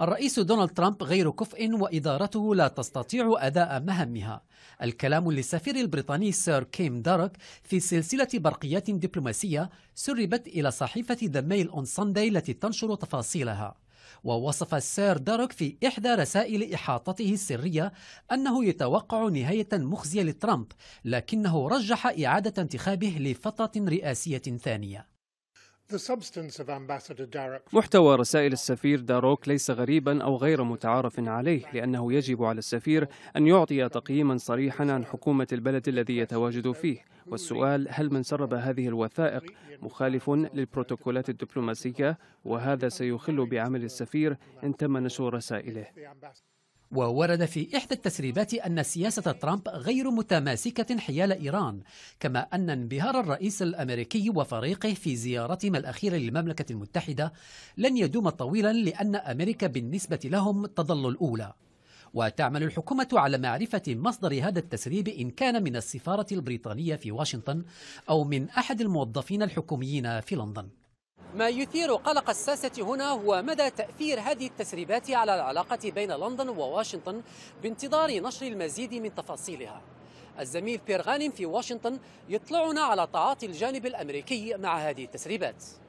الرئيس دونالد ترامب غير كفء وإدارته لا تستطيع أداء مهامها الكلام للسفير البريطاني سير كيم دارك في سلسلة برقيات دبلوماسية سربت إلى صحيفة ذا ميل أون سانداي التي تنشر تفاصيلها ووصف السير دارك في إحدى رسائل إحاطته السرية أنه يتوقع نهاية مخزية لترامب لكنه رجح إعادة انتخابه لفترة رئاسية ثانية محتوى رسائل السفير داروك ليس غريبا أو غير متعارف عليه لأنه يجب على السفير أن يعطي تقييما صريحا عن حكومة البلد الذي يتواجد فيه والسؤال هل من سرب هذه الوثائق مخالف للبروتوكولات الدبلوماسية وهذا سيخل بعمل السفير إن تم نشر رسائله وورد في إحدى التسريبات أن سياسة ترامب غير متماسكة حيال إيران كما أن انبهار الرئيس الأمريكي وفريقه في زيارتهم الأخيرة للمملكة المتحدة لن يدوم طويلا لأن أمريكا بالنسبة لهم تظل الأولى وتعمل الحكومة على معرفة مصدر هذا التسريب إن كان من السفارة البريطانية في واشنطن أو من أحد الموظفين الحكوميين في لندن ما يثير قلق الساسة هنا هو مدى تأثير هذه التسريبات على العلاقة بين لندن وواشنطن بانتظار نشر المزيد من تفاصيلها الزميل بير غانم في واشنطن يطلعنا على تعاطي الجانب الأمريكي مع هذه التسريبات